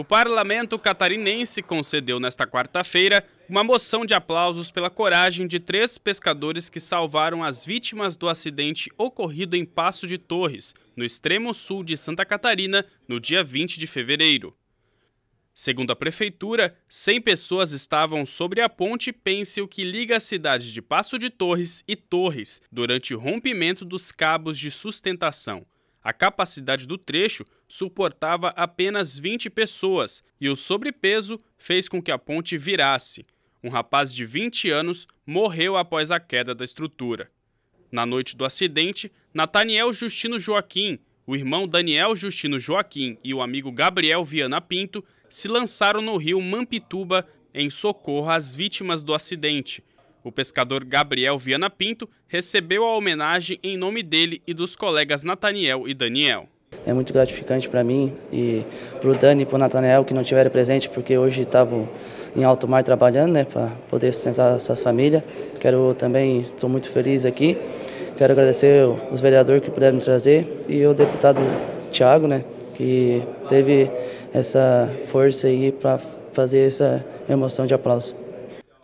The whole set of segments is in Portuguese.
O parlamento catarinense concedeu nesta quarta-feira uma moção de aplausos pela coragem de três pescadores que salvaram as vítimas do acidente ocorrido em Passo de Torres, no extremo sul de Santa Catarina, no dia 20 de fevereiro. Segundo a prefeitura, 100 pessoas estavam sobre a ponte pêncil que liga a cidade de Passo de Torres e Torres durante o rompimento dos cabos de sustentação. A capacidade do trecho suportava apenas 20 pessoas e o sobrepeso fez com que a ponte virasse. Um rapaz de 20 anos morreu após a queda da estrutura. Na noite do acidente, Nathaniel Justino Joaquim, o irmão Daniel Justino Joaquim e o amigo Gabriel Viana Pinto se lançaram no rio Mampituba em socorro às vítimas do acidente. O pescador Gabriel Viana Pinto recebeu a homenagem em nome dele e dos colegas Nataniel e Daniel. É muito gratificante para mim e para o Dani e para o Nathaniel que não tiveram presente porque hoje estavam em alto mar trabalhando né, para poder sustentar a sua família. Quero também, estou muito feliz aqui. Quero agradecer os vereadores que puderam me trazer e o deputado Tiago, né, que teve essa força aí para fazer essa emoção de aplauso.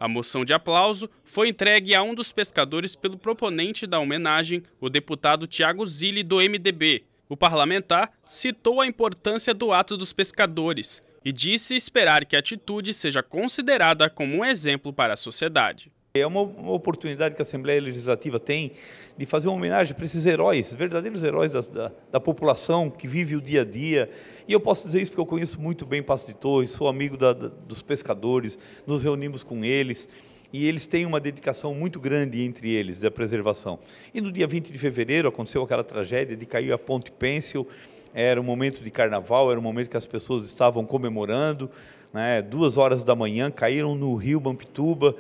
A moção de aplauso foi entregue a um dos pescadores pelo proponente da homenagem, o deputado Tiago Zilli, do MDB. O parlamentar citou a importância do ato dos pescadores e disse esperar que a atitude seja considerada como um exemplo para a sociedade. É uma oportunidade que a Assembleia Legislativa tem de fazer uma homenagem para esses heróis, verdadeiros heróis da, da, da, população que vive o dia a dia. E eu posso dizer isso porque eu conheço muito bem Passo de Torres, sou amigo da, dos pescadores, nos reunimos com eles e eles têm uma dedicação muito grande entre eles da preservação. E no dia 20 de fevereiro aconteceu aquela tragédia de cair a Ponte Pêncil, era um momento de carnaval, era um momento que as pessoas estavam comemorando, né? duas horas da manhã caíram no rio Bampituba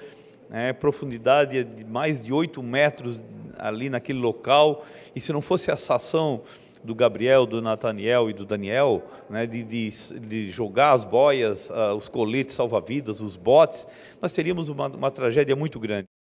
né, profundidade de mais de 8 metros ali naquele local, e se não fosse a ação do Gabriel, do Nathaniel e do Daniel, né, de, de, de, jogar as boias, uh, os coletes salva-vidas, os botes, nós teríamos uma, uma tragédia muito grande.